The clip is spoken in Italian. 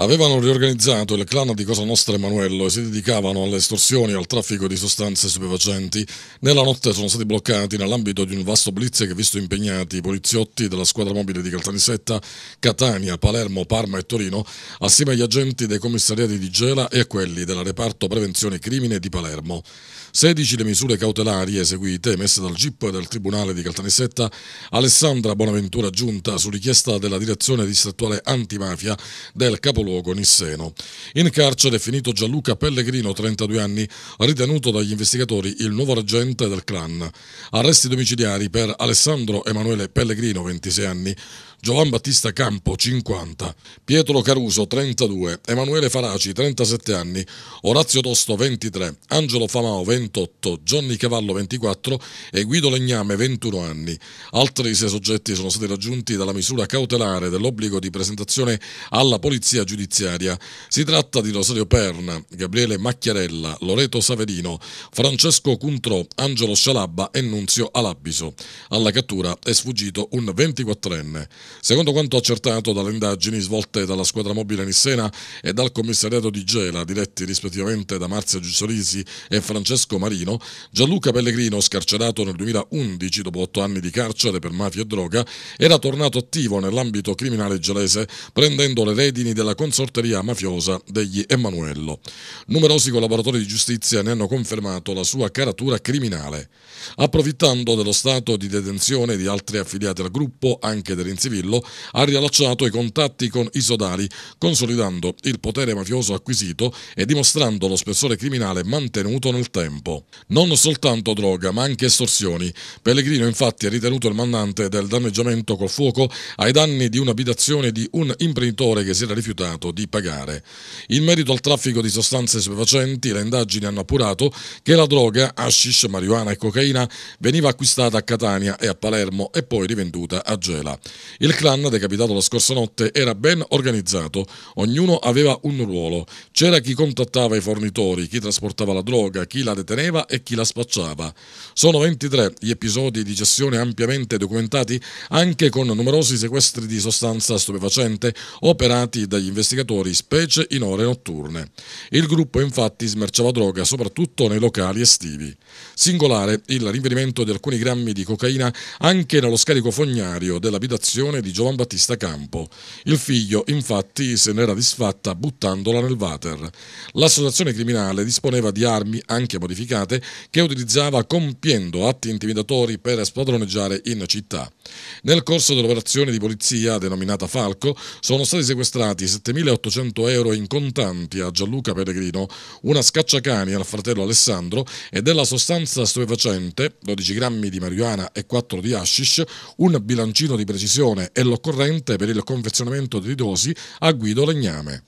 Avevano riorganizzato il clan di Cosa Nostra Emanuello e si dedicavano alle estorsioni e al traffico di sostanze stupefacenti. Nella notte sono stati bloccati nell'ambito di un vasto blitz che ha visto impegnati i poliziotti della squadra mobile di Caltanissetta, Catania, Palermo, Parma e Torino, assieme agli agenti dei commissariati di Gela e a quelli della reparto prevenzione crimine di Palermo. 16 le misure cautelari eseguite emesse dal GIP e dal Tribunale di Caltanissetta, Alessandra Bonaventura Giunta su richiesta della direzione distrettuale antimafia del capoluogo luogo nisseno. In carcere è finito Gianluca Pellegrino, 32 anni, ritenuto dagli investigatori il nuovo reggente del clan. Arresti domiciliari per Alessandro Emanuele Pellegrino, 26 anni, Giovan Battista Campo 50, Pietro Caruso 32, Emanuele Faraci 37 anni, Orazio Tosto 23, Angelo Famao 28, Gianni Cavallo 24 e Guido Legname 21 anni. Altri sei soggetti sono stati raggiunti dalla misura cautelare dell'obbligo di presentazione alla polizia giudiziaria. Si tratta di Rosario Perna, Gabriele Macchiarella, Loreto Saverino, Francesco Cuntrò, Angelo Scialabba e Nunzio Alabiso. Alla cattura è sfuggito un 24enne. Secondo quanto accertato dalle indagini svolte dalla squadra mobile Nissena e dal commissariato di Gela, diretti rispettivamente da Marzia Giussolisi e Francesco Marino, Gianluca Pellegrino, scarcerato nel 2011 dopo otto anni di carcere per mafia e droga, era tornato attivo nell'ambito criminale gelese, prendendo le redini della consorteria mafiosa degli Emanuello. Numerosi collaboratori di giustizia ne hanno confermato la sua caratura criminale. Approfittando dello stato di detenzione di altri affiliati al gruppo, anche dell'insivile, Grillo ha riallacciato i contatti con i sodali, consolidando il potere mafioso acquisito e dimostrando lo spessore criminale mantenuto nel tempo. Non soltanto droga, ma anche estorsioni. Pellegrino infatti è ritenuto il mandante del danneggiamento col fuoco ai danni di un'abitazione di un imprenditore che si era rifiutato di pagare. In merito al traffico di sostanze stupefacenti, le indagini hanno appurato che la droga, hashish, marijuana e cocaina veniva acquistata a Catania e a Palermo e poi rivenduta a Gela. Il il clan, decapitato la scorsa notte, era ben organizzato, ognuno aveva un ruolo. C'era chi contattava i fornitori, chi trasportava la droga, chi la deteneva e chi la spacciava. Sono 23 gli episodi di gestione ampiamente documentati, anche con numerosi sequestri di sostanza stupefacente operati dagli investigatori, specie in ore notturne. Il gruppo infatti smerciava droga soprattutto nei locali estivi. Singolare il rinvenimento di alcuni grammi di cocaina anche nello scarico fognario dell'abitazione gestione di Giovan Battista Campo. Il figlio infatti se n'era disfatta buttandola nel water. L'associazione criminale disponeva di armi anche modificate che utilizzava compiendo atti intimidatori per spadroneggiare in città. Nel corso dell'operazione di polizia denominata Falco sono stati sequestrati 7.800 euro in contanti a Gianluca Pellegrino, una scacciacani al fratello Alessandro e della sostanza stupefacente, 12 grammi di marijuana e 4 di hashish, un bilancino di precisione e l'occorrente per il confezionamento di dosi a Guido Legname.